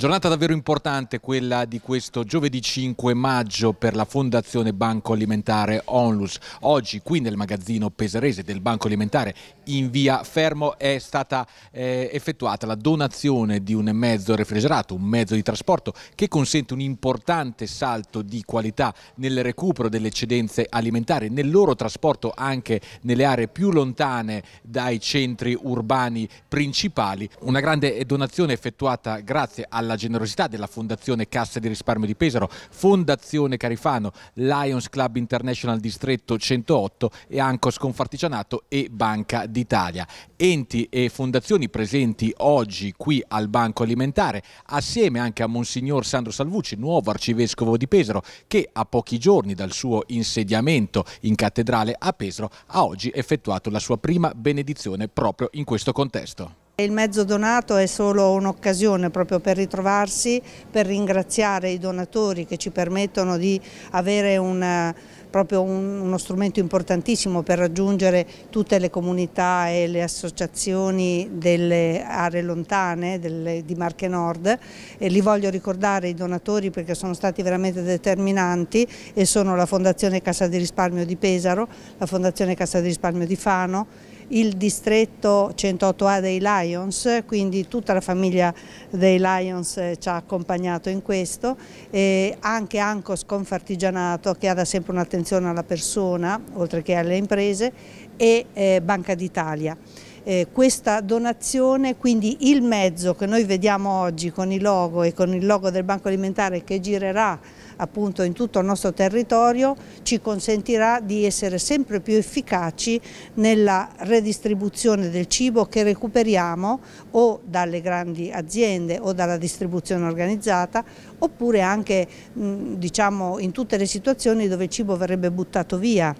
Giornata davvero importante quella di questo giovedì 5 maggio per la Fondazione Banco Alimentare Onlus. Oggi qui nel magazzino pesarese del Banco Alimentare in via Fermo è stata eh, effettuata la donazione di un mezzo refrigerato, un mezzo di trasporto che consente un importante salto di qualità nel recupero delle eccedenze alimentari, nel loro trasporto anche nelle aree più lontane dai centri urbani principali. Una grande donazione effettuata grazie alla alla generosità della Fondazione Cassa di Risparmio di Pesaro, Fondazione Carifano, Lions Club International Distretto 108 e Ancos Confartigianato e Banca d'Italia. Enti e fondazioni presenti oggi qui al Banco Alimentare, assieme anche a Monsignor Sandro Salvucci, nuovo arcivescovo di Pesaro, che a pochi giorni dal suo insediamento in cattedrale a Pesaro ha oggi effettuato la sua prima benedizione proprio in questo contesto. Il mezzo donato è solo un'occasione proprio per ritrovarsi, per ringraziare i donatori che ci permettono di avere una, proprio un, uno strumento importantissimo per raggiungere tutte le comunità e le associazioni delle aree lontane delle, di Marche Nord e li voglio ricordare i donatori perché sono stati veramente determinanti e sono la Fondazione Cassa di Risparmio di Pesaro, la Fondazione Cassa di Risparmio di Fano, il distretto 108A dei Lions, quindi tutta la famiglia dei Lions eh, ci ha accompagnato in questo, e anche Ancos Confartigianato che ha da sempre un'attenzione alla persona oltre che alle imprese e eh, Banca d'Italia eh, questa donazione, quindi il mezzo che noi vediamo oggi con i logo e con il logo del Banco Alimentare che girerà appunto in tutto il nostro territorio ci consentirà di essere sempre più efficaci nella redistribuzione del cibo che recuperiamo o dalle grandi aziende o dalla distribuzione organizzata oppure anche diciamo in tutte le situazioni dove il cibo verrebbe buttato via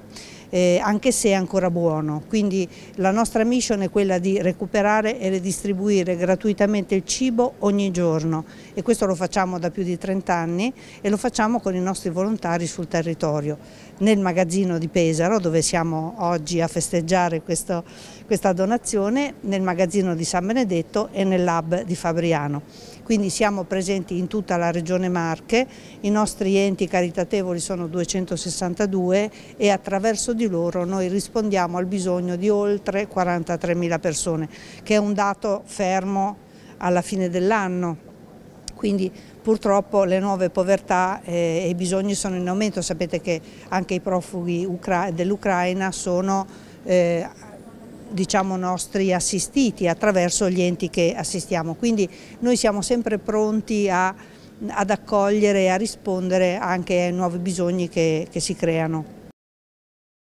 eh, anche se è ancora buono. Quindi la nostra mission è quella di recuperare e redistribuire gratuitamente il cibo ogni giorno e questo lo facciamo da più di 30 anni e lo facciamo con i nostri volontari sul territorio. Nel magazzino di Pesaro, dove siamo oggi a festeggiare questo, questa donazione, nel magazzino di San Benedetto e nel lab di Fabriano quindi siamo presenti in tutta la regione Marche, i nostri enti caritatevoli sono 262 e attraverso di loro noi rispondiamo al bisogno di oltre 43.000 persone, che è un dato fermo alla fine dell'anno. Quindi purtroppo le nuove povertà eh, e i bisogni sono in aumento, sapete che anche i profughi dell'Ucraina sono eh, diciamo, nostri assistiti attraverso gli enti che assistiamo. Quindi noi siamo sempre pronti a, ad accogliere e a rispondere anche ai nuovi bisogni che, che si creano.